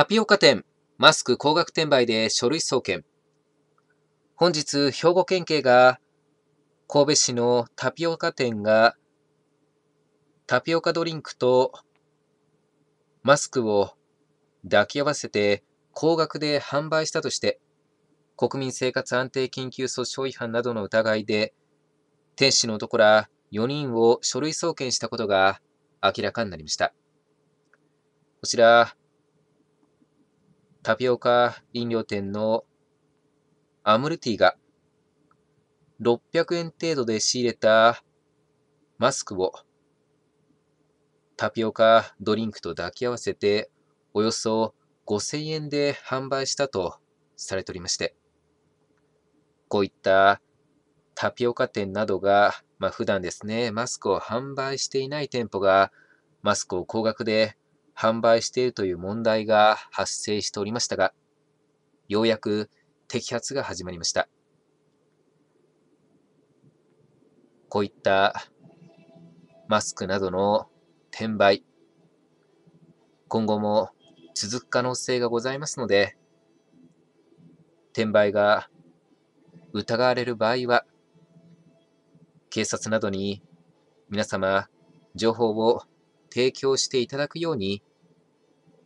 タピオカ店、マスク高額転売で書類送検。本日、兵庫県警が、神戸市のタピオカ店が、タピオカドリンクとマスクを抱き合わせて高額で販売したとして、国民生活安定緊急訴訟違反などの疑いで、店主の男ら4人を書類送検したことが明らかになりました。こちら、タピオカ飲料店のアムルティが600円程度で仕入れたマスクをタピオカドリンクと抱き合わせておよそ5000円で販売したとされておりまして、こういったタピオカ店などが、まあ、普段ですね、マスクを販売していない店舗がマスクを高額で販売しているという問題が発生しておりましたが、ようやく摘発が始まりました。こういったマスクなどの転売、今後も続く可能性がございますので、転売が疑われる場合は、警察などに皆様情報を提供していただくように